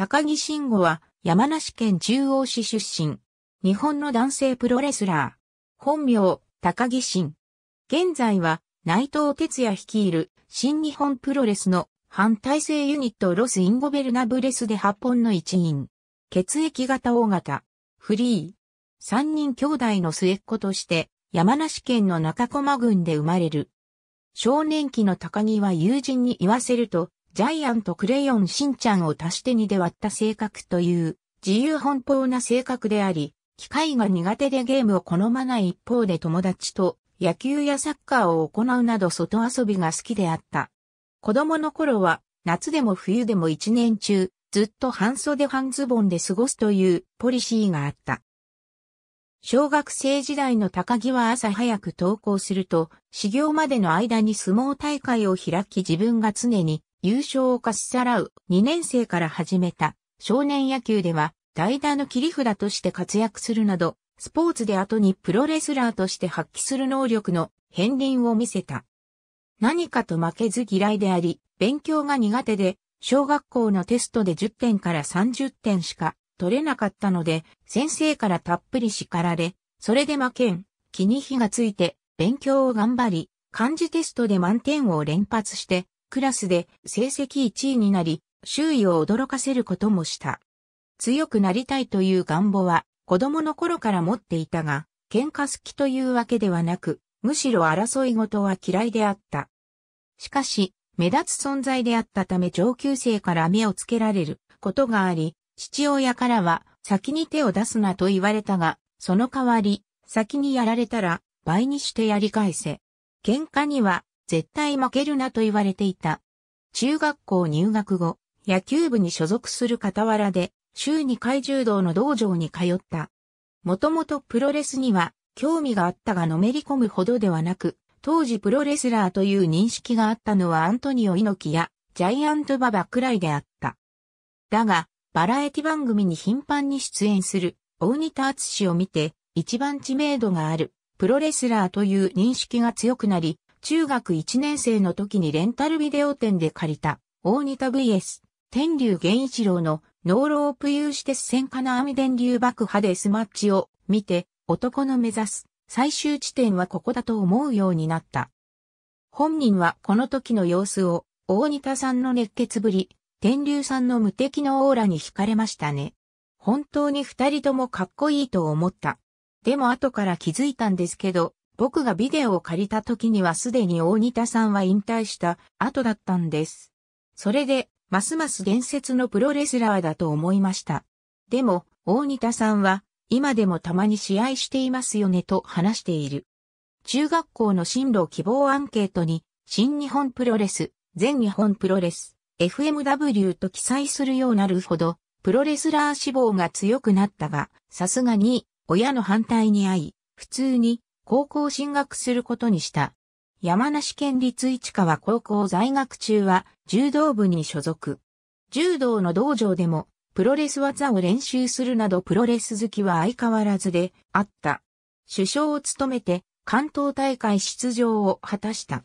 高木慎吾は山梨県中央市出身。日本の男性プロレスラー。本名、高木慎。現在は内藤哲也率いる新日本プロレスの反体制ユニットロス・インゴベルナブレスで8本の一員。血液型大型。フリー。三人兄弟の末っ子として山梨県の中駒郡で生まれる。少年期の高木は友人に言わせると、ジャイアントクレヨンしんちゃんを足して2で割った性格という自由奔放な性格であり、機械が苦手でゲームを好まない一方で友達と野球やサッカーを行うなど外遊びが好きであった。子供の頃は夏でも冬でも一年中ずっと半袖半ズボンで過ごすというポリシーがあった。小学生時代の高木は朝早く登校すると、始業までの間に相撲大会を開き自分が常に優勝をかっさらう2年生から始めた少年野球では代打の切り札として活躍するなど、スポーツで後にプロレスラーとして発揮する能力の片鱗を見せた。何かと負けず嫌いであり、勉強が苦手で、小学校のテストで10点から30点しか取れなかったので、先生からたっぷり叱られ、それで負けん、気に火がついて、勉強を頑張り、漢字テストで満点を連発して、クラスで成績1位になり、周囲を驚かせることもした。強くなりたいという願望は子供の頃から持っていたが、喧嘩好きというわけではなく、むしろ争い事は嫌いであった。しかし、目立つ存在であったため上級生から目をつけられることがあり、父親からは先に手を出すなと言われたが、その代わり、先にやられたら倍にしてやり返せ。喧嘩には絶対負けるなと言われていた。中学校入学後、野球部に所属する傍らで、週2回柔道の道場に通った。もともとプロレスには興味があったがのめり込むほどではなく、当時プロレスラーという認識があったのはアントニオ猪木やジャイアント馬場くらいであった。だが、バラエティ番組に頻繁に出演する大仁田敦氏を見て、一番知名度があるプロレスラーという認識が強くなり、中学1年生の時にレンタルビデオ店で借りた、大仁田 VS、天竜源一郎のノーロープ有刺鉄線金網電流爆破でスマッチを見て、男の目指す最終地点はここだと思うようになった。本人はこの時の様子を、大仁田さんの熱血ぶり、天竜さんの無敵のオーラに惹かれましたね。本当に二人ともかっこいいと思った。でも後から気づいたんですけど、僕がビデオを借りた時にはすでに大仁田さんは引退した後だったんです。それで、ますます伝説のプロレスラーだと思いました。でも、大仁田さんは、今でもたまに試合していますよねと話している。中学校の進路希望アンケートに、新日本プロレス、全日本プロレス、FMW と記載するようなるほど、プロレスラー志望が強くなったが、さすがに、親の反対に遭い、普通に、高校進学することにした。山梨県立市川高校在学中は柔道部に所属。柔道の道場でもプロレス技を練習するなどプロレス好きは相変わらずであった。首相を務めて関東大会出場を果たした。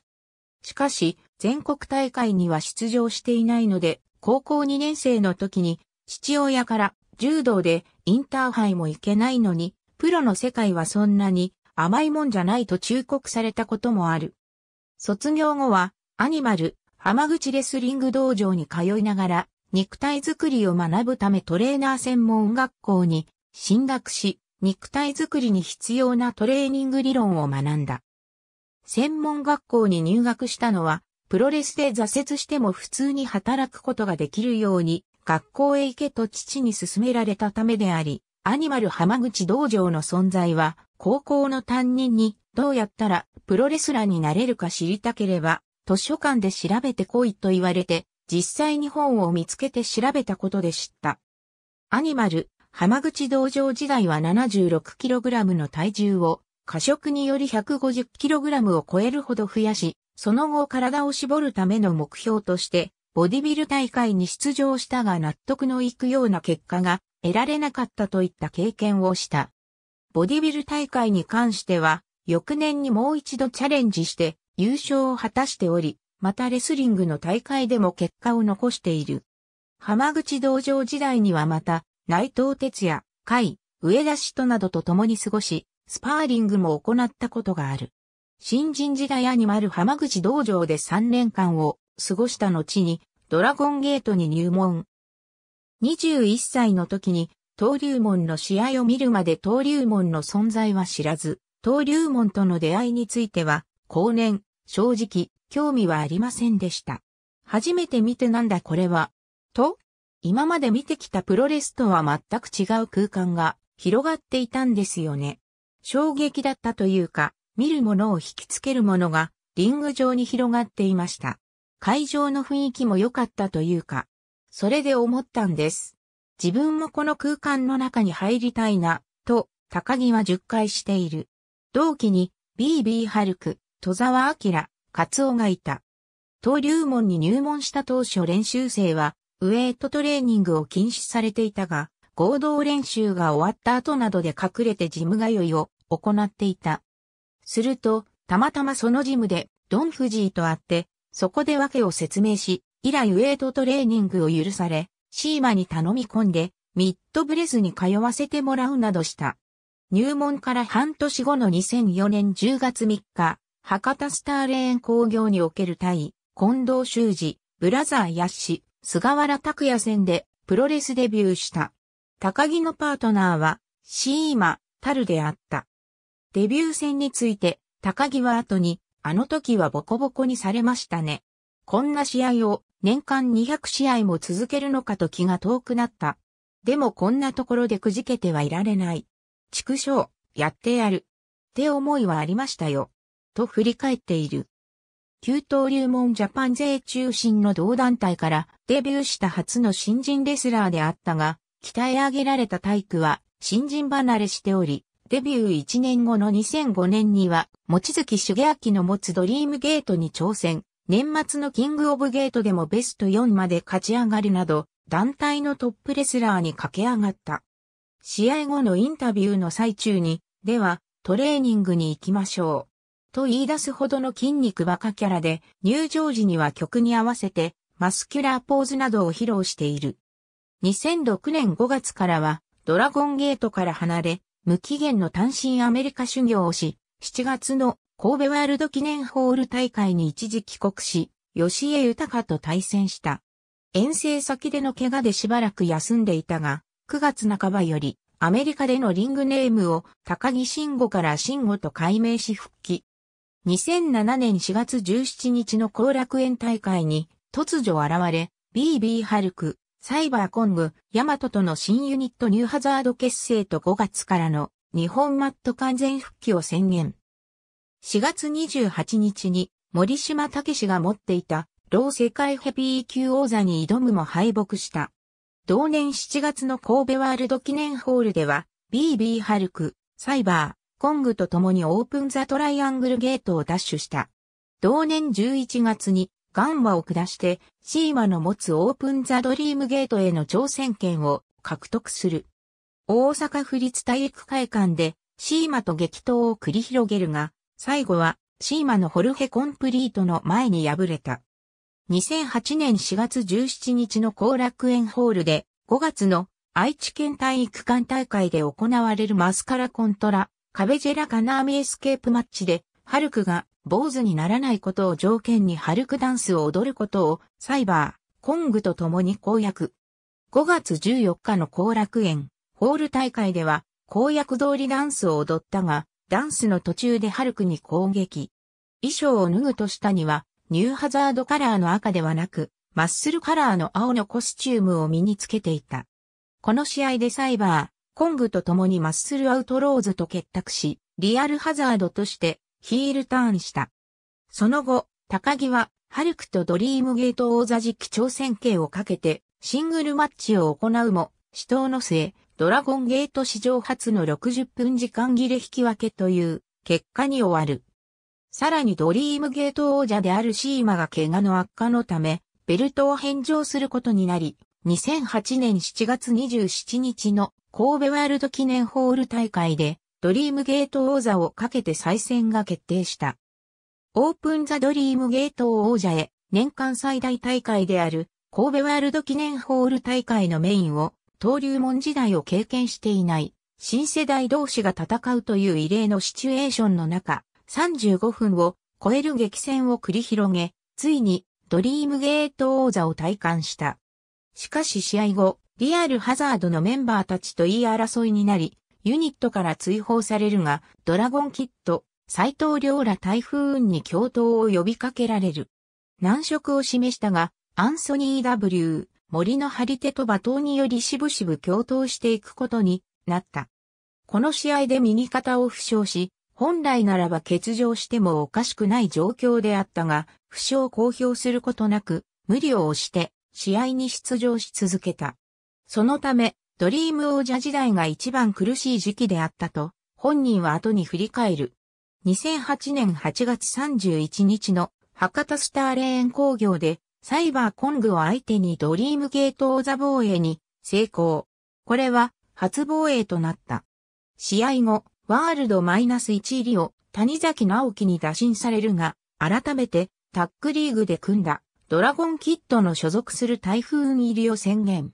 しかし、全国大会には出場していないので、高校2年生の時に父親から柔道でインターハイも行けないのに、プロの世界はそんなに甘いもんじゃないと忠告されたこともある。卒業後は、アニマル、浜口レスリング道場に通いながら、肉体づくりを学ぶためトレーナー専門学校に進学し、肉体づくりに必要なトレーニング理論を学んだ。専門学校に入学したのは、プロレスで挫折しても普通に働くことができるように、学校へ行けと父に勧められたためであり、アニマル浜口道場の存在は、高校の担任に、どうやったらプロレスラーになれるか知りたければ、図書館で調べてこいと言われて、実際に本を見つけて調べたことで知った。アニマル、浜口道場時代は 76kg の体重を、過食により 150kg を超えるほど増やし、その後体を絞るための目標として、ボディビル大会に出場したが納得のいくような結果が得られなかったといった経験をした。ボディビル大会に関しては、翌年にもう一度チャレンジして優勝を果たしており、またレスリングの大会でも結果を残している。浜口道場時代にはまた、内藤哲也、海、上田氏となどと共に過ごし、スパーリングも行ったことがある。新人時代アニマル浜口道場で3年間を過ごした後に、ドラゴンゲートに入門。21歳の時に登竜門の試合を見るまで登竜門の存在は知らず、登竜門との出会いについては、後年、正直、興味はありませんでした。初めて見てなんだこれは。と、今まで見てきたプロレスとは全く違う空間が広がっていたんですよね。衝撃だったというか、見るものを引きつけるものがリング上に広がっていました。会場の雰囲気も良かったというか、それで思ったんです。自分もこの空間の中に入りたいな、と、高木は10回している。同期に、BB ハルク、戸沢明、カツオがいた。登竜門に入門した当初練習生は、ウェイトトレーニングを禁止されていたが、合同練習が終わった後などで隠れてジム通いを行っていた。すると、たまたまそのジムで、ドン・フジーと会って、そこで訳を説明し、以来ウェイトトレーニングを許され、シーマに頼み込んで、ミッドブレズに通わせてもらうなどした。入門から半年後の2004年10月3日、博多スターレーン工業における対、近藤修二、ブラザーヤッシ、菅原拓也戦でプロレスデビューした。高木のパートナーは、シーマ、タルであった。デビュー戦について、高木は後に、あの時はボコボコにされましたね。こんな試合を年間200試合も続けるのかと気が遠くなった。でもこんなところでくじけてはいられない。畜生、やってやる。って思いはありましたよ。と振り返っている。旧東流門ジャパン勢中心の同団体からデビューした初の新人レスラーであったが、鍛え上げられた体育は新人離れしており、デビュー1年後の2005年には、餅月茂明の持つドリームゲートに挑戦。年末のキングオブゲートでもベスト4まで勝ち上がるなど、団体のトップレスラーに駆け上がった。試合後のインタビューの最中に、では、トレーニングに行きましょう。と言い出すほどの筋肉バカキャラで、入場時には曲に合わせて、マスキュラーポーズなどを披露している。2006年5月からは、ドラゴンゲートから離れ、無期限の単身アメリカ修行をし、7月の神戸ワールド記念ホール大会に一時帰国し、吉江豊と対戦した。遠征先での怪我でしばらく休んでいたが、9月半ばよりアメリカでのリングネームを高木慎吾から慎吾と改名し復帰。2007年4月17日の後楽園大会に突如現れ、BB ハルク、サイバーコング、ヤマトとの新ユニットニューハザード結成と5月からの日本マット完全復帰を宣言。4月28日に森島武が持っていた同世界ヘビー級王座に挑むも敗北した。同年7月の神戸ワールド記念ホールでは BB ハルク、サイバー、コングと共にオープンザトライアングルゲートを奪取した。同年11月にガンマを下してシーマの持つオープンザドリームゲートへの挑戦権を獲得する。大阪府立体育会館でシーマと激闘を繰り広げるが、最後は、シーマのホルヘコンプリートの前に敗れた。2008年4月17日の後楽園ホールで、5月の愛知県体育館大会で行われるマスカラコントラ、カベジェラカナーミエスケープマッチで、ハルクが坊主にならないことを条件にハルクダンスを踊ることをサイバー、コングと共に公約。5月14日の後楽園、ホール大会では公約通りダンスを踊ったが、ダンスの途中でハルクに攻撃。衣装を脱ぐと下には、ニューハザードカラーの赤ではなく、マッスルカラーの青のコスチュームを身につけていた。この試合でサイバー、コングと共にマッスルアウトローズと結託し、リアルハザードとしてヒールターンした。その後、高木は、ハルクとドリームゲート王座時期挑戦権をかけて、シングルマッチを行うも、死闘の末、ドラゴンゲート史上初の60分時間切れ引き分けという結果に終わる。さらにドリームゲート王者であるシーマが怪我の悪化のため、ベルトを返上することになり、2008年7月27日の神戸ワールド記念ホール大会でドリームゲート王座をかけて再戦が決定した。オープンザドリームゲート王者へ年間最大大会である神戸ワールド記念ホール大会のメインを登竜門時代を経験していない、新世代同士が戦うという異例のシチュエーションの中、35分を超える激戦を繰り広げ、ついにドリームゲート王座を体感した。しかし試合後、リアルハザードのメンバーたちと言い争いになり、ユニットから追放されるが、ドラゴンキッド、斎藤良ら台風運に共闘を呼びかけられる。難色を示したが、アンソニー・ W・ 森の張り手と罵倒によりしぶしぶ共闘していくことになった。この試合で右肩を負傷し、本来ならば欠場してもおかしくない状況であったが、負傷を公表することなく、無理を押して試合に出場し続けた。そのため、ドリーム王者時代が一番苦しい時期であったと、本人は後に振り返る。2008年8月31日の博多スターレーン工業でサイバーコングを相手にドリームゲート王座防衛に成功。これは初防衛となった。試合後、ワールドマイナス1入りを谷崎直樹に打診されるが、改めてタックリーグで組んだドラゴンキッドの所属する台風入りを宣言。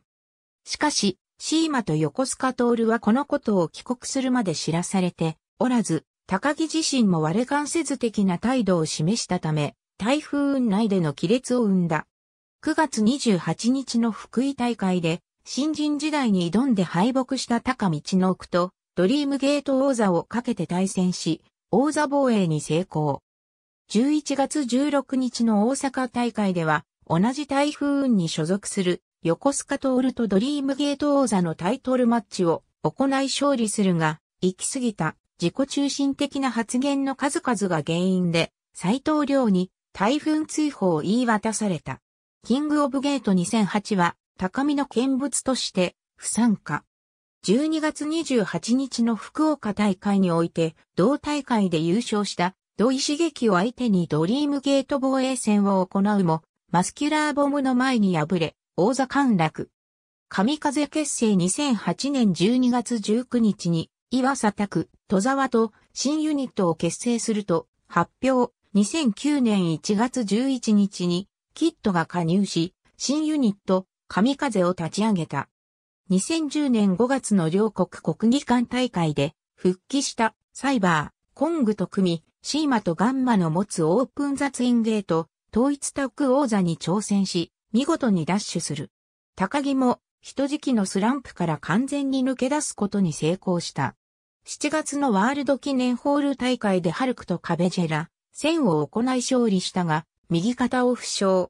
しかし、シーマと横須賀徹はこのことを帰国するまで知らされておらず、高木自身も割れ関せず的な態度を示したため、台風雲内での亀裂を生んだ。9月28日の福井大会で、新人時代に挑んで敗北した高道の奥と、ドリームゲート王座をかけて対戦し、王座防衛に成功。11月16日の大阪大会では、同じ台風雲に所属する横須賀トールとドリームゲート王座のタイトルマッチを行い勝利するが、行き過ぎた自己中心的な発言の数々が原因で、斎藤亮に台風通報を言い渡された。キングオブゲート2008は高みの見物として不参加。12月28日の福岡大会において同大会で優勝した土井刺激を相手にドリームゲート防衛戦を行うもマスキュラーボムの前に敗れ王座陥落。神風結成2008年12月19日に岩佐拓、戸沢と新ユニットを結成すると発表。2009年1月11日にキットが加入し、新ユニット、神風を立ち上げた。2010年5月の両国国技館大会で復帰したサイバー、コングと組み、シーマとガンマの持つオープン雑院ゲート、統一タック王座に挑戦し、見事にダッシュする。高木も、人時のスランプから完全に抜け出すことに成功した。7月のワールド記念ホール大会でハルクとカベジェラ、戦を行い勝利したが、右肩を負傷。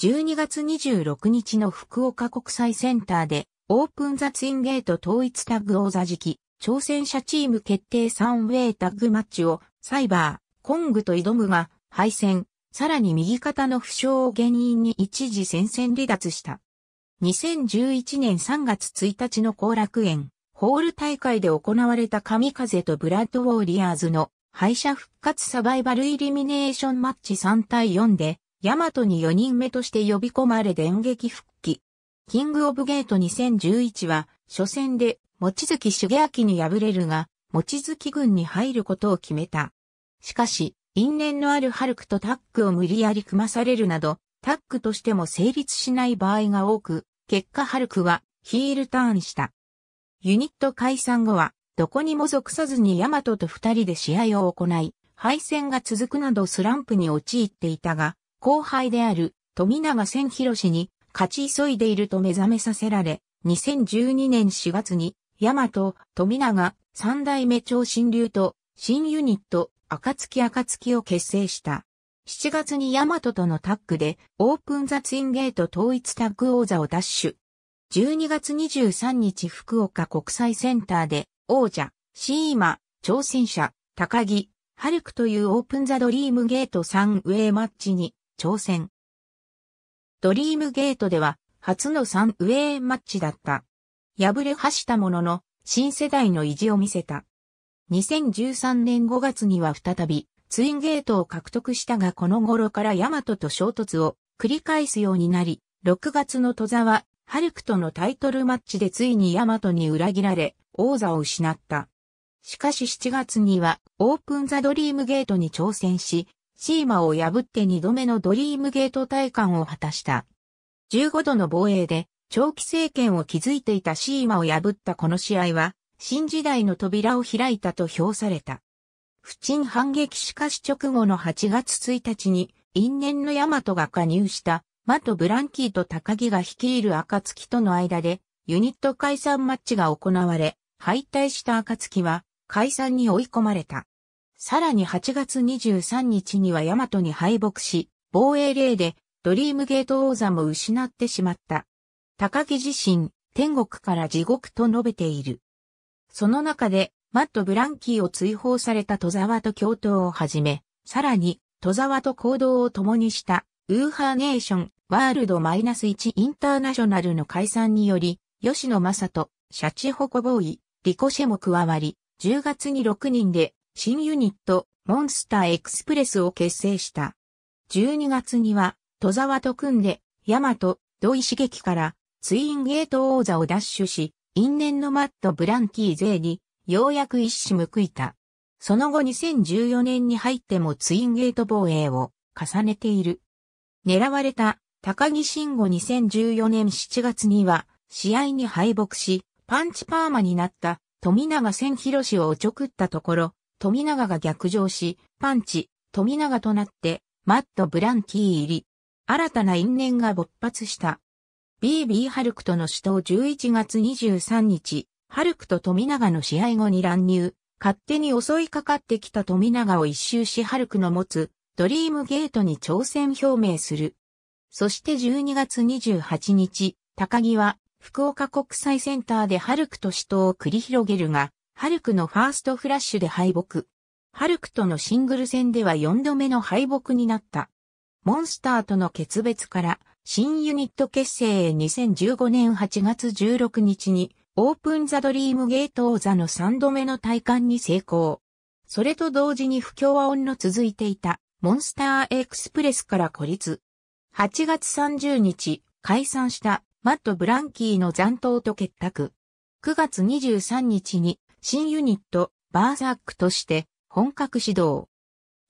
12月26日の福岡国際センターで、オープンザツインゲート統一タッグ王座時期、挑戦者チーム決定3ウェイタッグマッチを、サイバー、コングと挑むが、敗戦、さらに右肩の負傷を原因に一時戦線離脱した。2011年3月1日の後楽園、ホール大会で行われた神風とブラッドウォーリアーズの敗者復活サバイバルイリミネーションマッチ3対4で、ヤマトに4人目として呼び込まれ電撃復帰。キングオブゲート2011は、初戦で、望月茂明に敗れるが、望月軍に入ることを決めた。しかし、因縁のあるハルクとタッグを無理やり組まされるなど、タッグとしても成立しない場合が多く、結果ハルクはヒールターンした。ユニット解散後はどこにも属さずにヤマトと二人で試合を行い、敗戦が続くなどスランプに陥っていたが、後輩である富永千博氏に勝ち急いでいると目覚めさせられ、2012年4月に、ヤマト、富永、三代目超新流と、新ユニット、暁暁を結成した。7月にヤマトとのタッグで、オープンザツインゲート統一タッグ王座を奪取。12月23日福岡国際センターで、王者、シーマ、挑戦者、高木、ハルクというオープンザドリームゲート3ウェイマッチに挑戦。ドリームゲートでは初の3ウェイマッチだった。敗れはしたものの新世代の意地を見せた。2013年5月には再びツインゲートを獲得したがこの頃からヤマトと衝突を繰り返すようになり、6月の戸沢ハルクとのタイトルマッチでついにヤマトに裏切られ、王座を失った。しかし7月には、オープンザドリームゲートに挑戦し、シーマを破って2度目のドリームゲート体感を果たした。15度の防衛で、長期政権を築いていたシーマを破ったこの試合は、新時代の扉を開いたと評された。不沈反撃しかし直後の8月1日に、因縁のヤマトが加入したマット・ブランキーと高木が率いる暁との間で、ユニット解散マッチが行われ、敗退した暁は、解散に追い込まれた。さらに8月23日にはヤマトに敗北し、防衛令で、ドリームゲート王座も失ってしまった。高木自身、天国から地獄と述べている。その中で、マット・ブランキーを追放された戸沢と共闘をはじめ、さらに、戸沢と行動を共にしたウーハーネーション、ワールド -1 インターナショナルの解散により、吉野正人、シャチホコボーイ、リコシェも加わり、10月に6人で、新ユニット、モンスターエクスプレスを結成した。12月には、戸沢と組んで、ヤマト、土井刺激から、ツインゲート王座を奪取し、因縁のマット・ブランキー勢に、ようやく一矢報いた。その後2014年に入ってもツインゲート防衛を重ねている。狙われた高木慎吾2014年7月には試合に敗北し、パンチパーマになった富永千博氏をおちょくったところ、富永が逆上し、パンチ、富永となって、マット・ブランキー入り、新たな因縁が勃発した。BB ハルクとの死闘11月23日、ハルクと富永の試合後に乱入、勝手に襲いかかってきた富永を一周しハルクの持つドリームゲートに挑戦表明する。そして12月28日、高木は福岡国際センターでハルクと死闘を繰り広げるが、ハルクのファーストフラッシュで敗北。ハルクとのシングル戦では4度目の敗北になった。モンスターとの決別から新ユニット結成へ2015年8月16日にオープンザドリームゲート王座の3度目の体感に成功。それと同時に不協和音の続いていたモンスターエクスプレスから孤立。8月30日、解散したマット・ブランキーの残党と結託。9月23日に新ユニット、バーザークとして本格始動。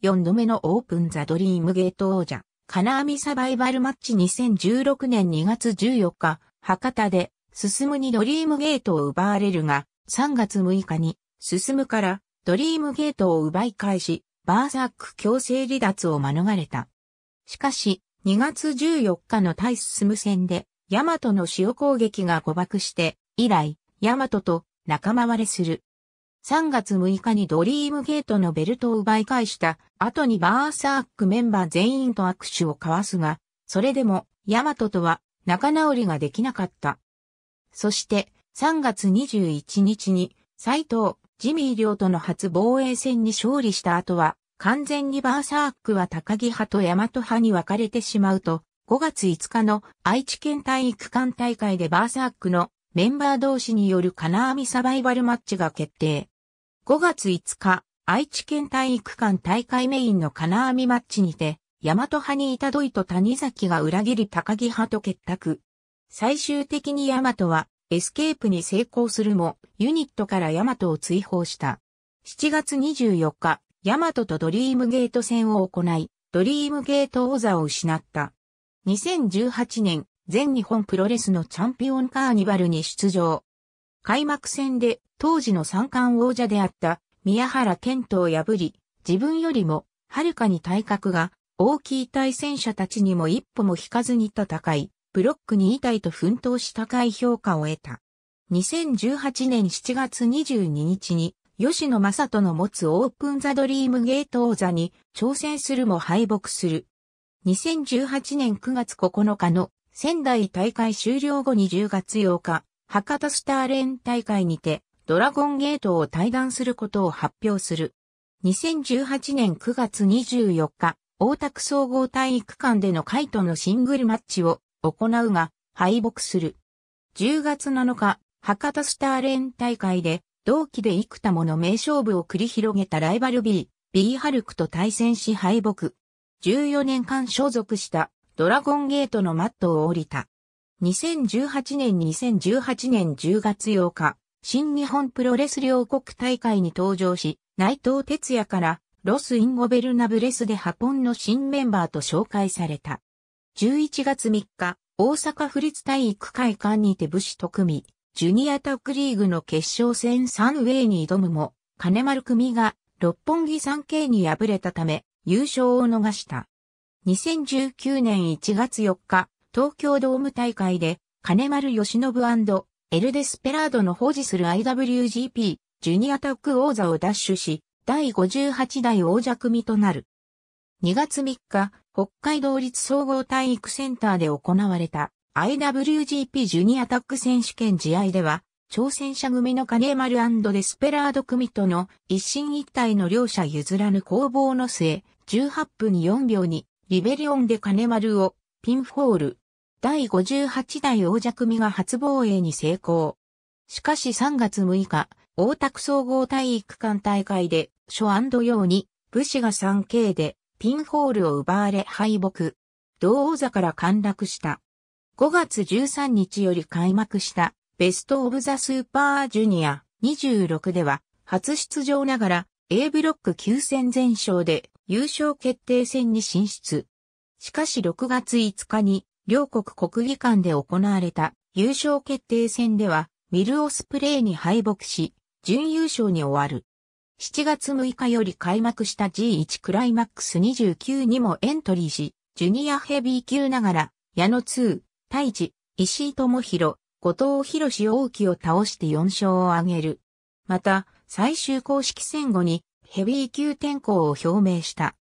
4度目のオープンザ・ドリームゲート王者、金網サバイバルマッチ2016年2月14日、博多で進むにドリームゲートを奪われるが、3月6日に進むからドリームゲートを奪い返し、バーサック強制離脱を免れた。しかし、2月14日の対進む戦で、ヤマトの潮攻撃が誤爆して、以来、ヤマトと仲間割れする。3月6日にドリームゲートのベルトを奪い返した後にバーサークメンバー全員と握手を交わすが、それでもヤマトとは仲直りができなかった。そして3月21日に斎藤、ジミーウとの初防衛戦に勝利した後は完全にバーサークは高木派と大和派に分かれてしまうと、5月5日の愛知県体育館大会でバーサークのメンバー同士による金網サバイバルマッチが決定。5月5日、愛知県体育館大会メインの金網マッチにて、大和派にいた土いと谷崎が裏切り高木派と結託。最終的に大和はエスケープに成功するも、ユニットから大和を追放した。7月24日、ヤマトとドリームゲート戦を行い、ドリームゲート王座を失った。2018年、全日本プロレスのチャンピオンカーニバルに出場。開幕戦で当時の三冠王者であった宮原健人を破り、自分よりもはるかに体格が大きい対戦者たちにも一歩も引かずに戦い、ブロックに痛いと奮闘し高い評価を得た。2018年7月22日に吉野正人の持つオープンザドリームゲート王座に挑戦するも敗北する。2018年9月9日の仙台大会終了後に10月8日、博多スターレン大会にてドラゴンゲートを退団することを発表する。2018年9月24日、大田区総合体育館でのカイトのシングルマッチを行うが敗北する。10月7日、博多スターレン大会で同期で幾多もの名勝負を繰り広げたライバル B、B ハルクと対戦し敗北。14年間所属したドラゴンゲートのマットを降りた。2018年2018年10月8日、新日本プロレス両国大会に登場し、内藤哲也からロス・インゴベルナブレスでハポンの新メンバーと紹介された。11月3日、大阪府立体育会館にて武士特務、ジュニアタックリーグの決勝戦サンウェイに挑むも、金丸組が六本木 3K に敗れたため、優勝を逃した。2019年1月4日、東京ドーム大会で、金丸義信エルデスペラードの保持する IWGP ジュニアタック王座を奪取し、第58代王者組となる。2月3日、北海道立総合体育センターで行われた IWGP ジュニアタッグ選手権試合では、挑戦者組の金丸デスペラード組との一進一退の両者譲らぬ攻防の末、18分4秒にリベリオンで金丸をピンフォール。第58代王者組が初防衛に成功。しかし3月6日、大田区総合体育館大会で、初＆用に、武士が 3K で、ピンホールを奪われ敗北。同王座から陥落した。5月13日より開幕したベストオブザスーパージュニア26では初出場ながら A ブロック9戦全勝で優勝決定戦に進出。しかし6月5日に両国国技館で行われた優勝決定戦ではミルオスプレイに敗北し準優勝に終わる。7月6日より開幕した G1 クライマックス29にもエントリーし、ジュニアヘビー級ながら、矢野2、大地、石井智弘、後藤博士大木を倒して4勝を挙げる。また、最終公式戦後にヘビー級転向を表明した。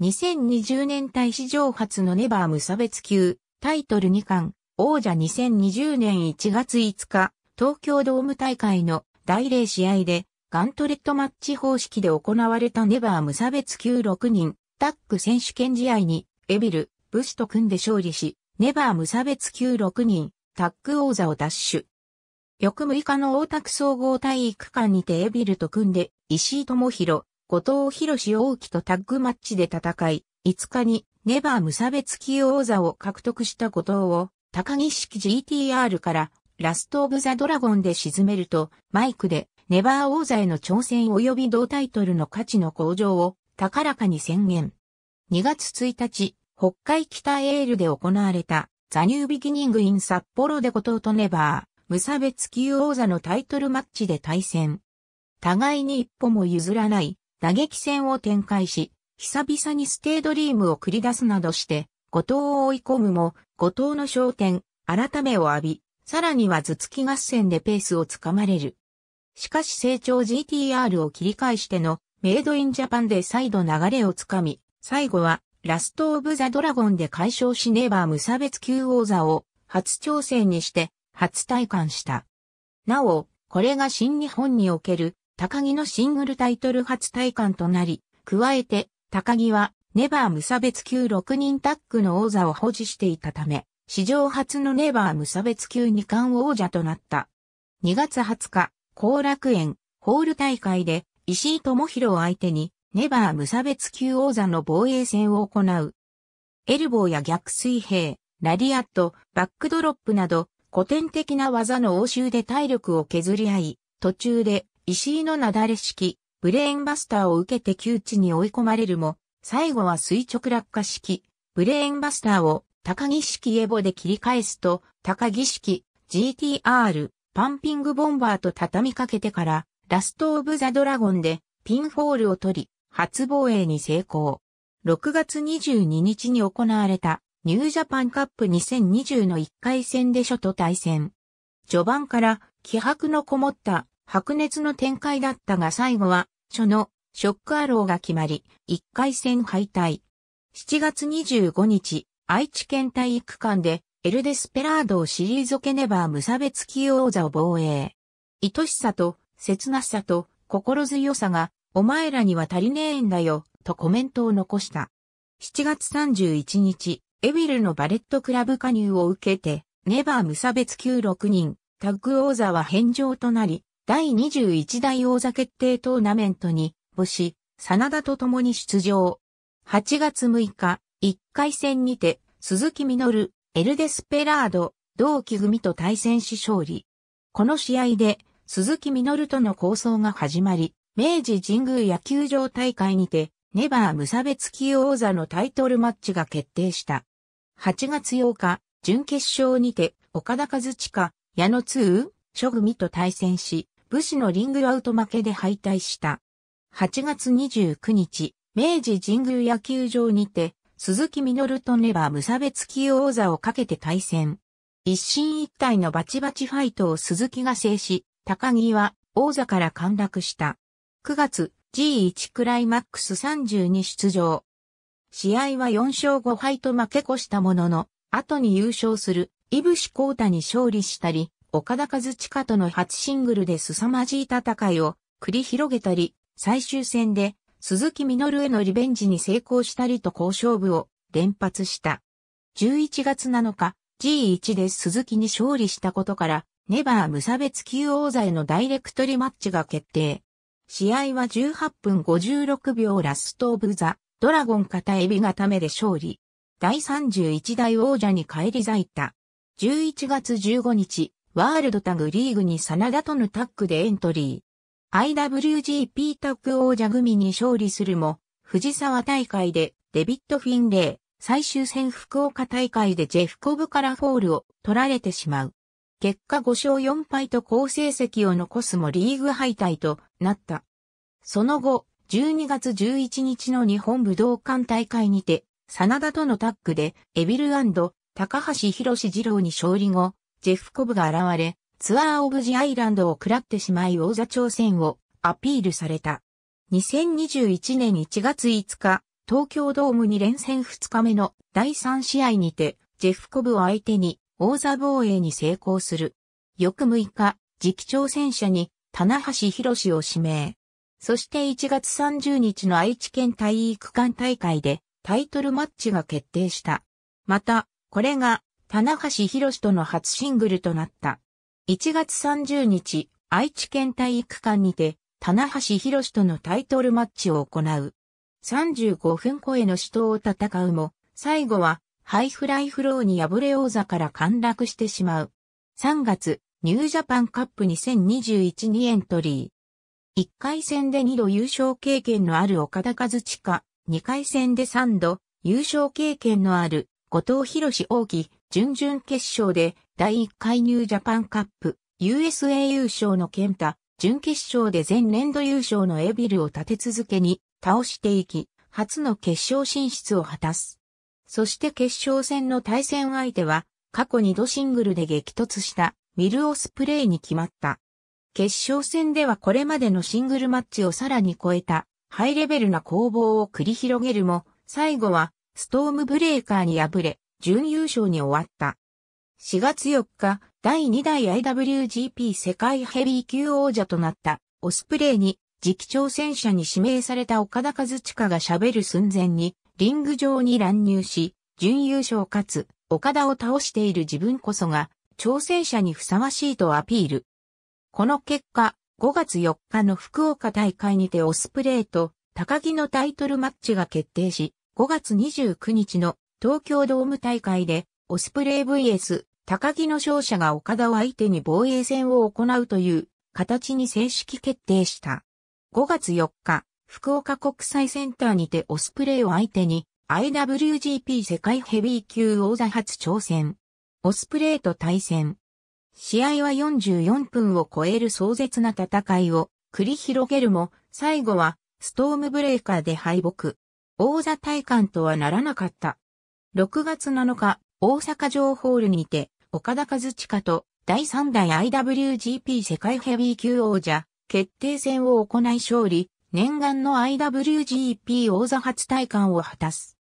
2020年大史上初のネバー無差別級、タイトル2冠、王者2020年1月5日、東京ドーム大会の第0試合で、ガントレットマッチ方式で行われたネバー無差別級6人、タッグ選手権試合に、エビル、ブシと組んで勝利し、ネバー無差別級6人、タッグ王座を奪取。翌6日の大田区総合体育館にてエビルと組んで、石井智弘、後藤博士大木とタッグマッチで戦い、5日にネバー無差別級王座を獲得した後藤を、高木式 GTR からラストオブザドラゴンで沈めると、マイクでネバー王座への挑戦及び同タイトルの価値の向上を高らかに宣言。2月1日、北海北エールで行われた、ザニュービギニングイン札幌で後藤とネバー、無差別級王座のタイトルマッチで対戦。互いに一歩も譲らない打撃戦を展開し、久々にステードリームを繰り出すなどして、後藤を追い込むも、後藤の焦点、改めを浴び、さらには頭突き合戦でペースをつかまれる。しかし成長 GTR を切り返してのメイドインジャパンで再度流れをつかみ、最後はラスト・オブ・ザ・ドラゴンで解消しネーバー無差別級王座を初挑戦にして初体感した。なお、これが新日本における高木のシングルタイトル初体感となり、加えて高木はネバー無差別級6人タッグの王座を保持していたため、史上初のネバー無差別級2冠王者となった。2月20日、後楽園、ホール大会で石井智弘を相手にネバー無差別級王座の防衛戦を行う。エルボーや逆水平、ラリアット、バックドロップなど、古典的な技の応酬で体力を削り合い、途中で石井の雪崩式、ブレーンバスターを受けて窮地に追い込まれるも、最後は垂直落下式、ブレーンバスターを高木式エボで切り返すと、高木式、GTR、パンピングボンバーと畳みかけてから、ラストオブザドラゴンで、ピンフォールを取り、初防衛に成功。6月22日に行われたニュージャパンカップ2020の1回戦で初と対戦。序盤から気迫のこもった白熱の展開だったが最後は初のショックアローが決まり、1回戦敗退。7月25日、愛知県体育館でエルデスペラードを退けねば無差別起用座を防衛。愛しさと切なさと心強さがお前らには足りねえんだよ、とコメントを残した。7月31日、エビルのバレットクラブ加入を受けて、ネバー無差別級6人、タッグ王座は返上となり、第21代王座決定トーナメントに、星、真田と共に出場。8月6日、1回戦にて、鈴木みのる、エルデスペラード、同期組と対戦し勝利。この試合で、鈴木みのるとの構想が始まり、明治神宮野球場大会にて、ネバー無差別級王座のタイトルマッチが決定した。8月8日、準決勝にて、岡田和親、矢野通、諸組と対戦し、武士のリングアウト負けで敗退した。8月29日、明治神宮野球場にて、鈴木みのるとネバー無差別級王座をかけて対戦。一進一退のバチバチファイトを鈴木が制し、高木は王座から陥落した。9月 G1 クライマックス3に出場。試合は4勝5敗と負け越したものの、後に優勝する、イブシコータに勝利したり、岡田和地下との初シングルで凄まじい戦いを繰り広げたり、最終戦で鈴木みのるへのリベンジに成功したりと好勝負を連発した。11月7日、G1 で鈴木に勝利したことから、ネバー無差別級王座へのダイレクトリマッチが決定。試合は18分56秒ラストオブザ、ドラゴン型エビためで勝利。第31代王者に返り咲いた。11月15日、ワールドタグリーグに真田とのタッグでエントリー。IWGP タッグ王者組に勝利するも、藤沢大会でデビット・フィンレイ、最終戦福岡大会でジェフコブからフォールを取られてしまう。結果5勝4敗と好成績を残すもリーグ敗退となった。その後、12月11日の日本武道館大会にて、真田とのタッグで、エビル高橋博二郎に勝利後、ジェフコブが現れ、ツアーオブジアイランドを食らってしまい王座挑戦をアピールされた。2021年1月5日、東京ドームに連戦2日目の第3試合にて、ジェフコブを相手に王座防衛に成功する。翌6日、次期挑戦者に棚橋博を指名。そして1月30日の愛知県体育館大会でタイトルマッチが決定した。また、これが棚橋博との初シングルとなった。1月30日、愛知県体育館にて、棚橋博とのタイトルマッチを行う。35分超えの死闘を戦うも、最後はハイフライフローに敗れ王座から陥落してしまう。3月、ニュージャパンカップ2021にエントリー。1回戦で2度優勝経験のある岡田和か、2回戦で3度優勝経験のある後藤博士大木、準々決勝で第1回ニュージャパンカップ USA 優勝の健太、準決勝で前年度優勝のエビルを立て続けに倒していき、初の決勝進出を果たす。そして決勝戦の対戦相手は、過去2度シングルで激突したミルオスプレイに決まった。決勝戦ではこれまでのシングルマッチをさらに超えたハイレベルな攻防を繰り広げるも、最後はストームブレーカーに敗れ、準優勝に終わった。4月4日、第2代 IWGP 世界ヘビー級王者となったオスプレイに次期挑戦者に指名された岡田和親が喋る寸前にリング上に乱入し、準優勝かつ岡田を倒している自分こそが挑戦者にふさわしいとアピール。この結果、5月4日の福岡大会にてオスプレイと高木のタイトルマッチが決定し、5月29日の東京ドーム大会でオスプレイ VS 高木の勝者が岡田を相手に防衛戦を行うという形に正式決定した。5月4日、福岡国際センターにてオスプレイを相手に IWGP 世界ヘビー級王座初挑戦。オスプレイと対戦。試合は44分を超える壮絶な戦いを繰り広げるも、最後はストームブレーカーで敗北。王座体感とはならなかった。6月7日、大阪城ホールにて、岡田和親と第3代 IWGP 世界ヘビー級王者決定戦を行い勝利、念願の IWGP 王座初体感を果たす。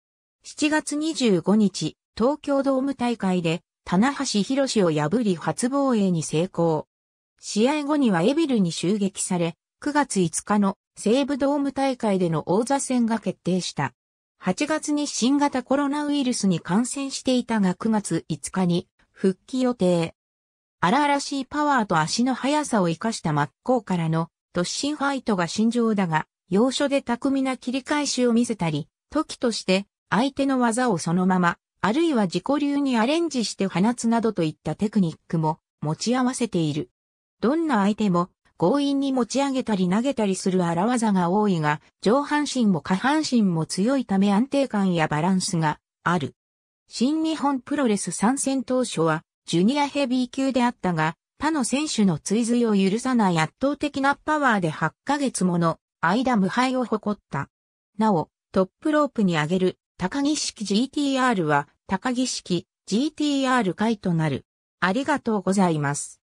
7月25日、東京ドーム大会で棚橋博を破り初防衛に成功。試合後にはエビルに襲撃され、9月5日の西武ドーム大会での王座戦が決定した。8月に新型コロナウイルスに感染していたが9月5日に復帰予定。荒々しいパワーと足の速さを生かした真っ向からの突進ファイトが心情だが、要所で巧みな切り返しを見せたり、時として相手の技をそのままあるいは自己流にアレンジして放つなどといったテクニックも持ち合わせている。どんな相手も強引に持ち上げたり投げたりする荒技が多いが、上半身も下半身も強いため安定感やバランスがある。新日本プロレス参戦当初は、ジュニアヘビー級であったが、他の選手の追随を許さない圧倒的なパワーで8ヶ月もの間無敗を誇った。なお、トップロープに上げる高木式 GTR は高木式 GTR 回となる。ありがとうございます。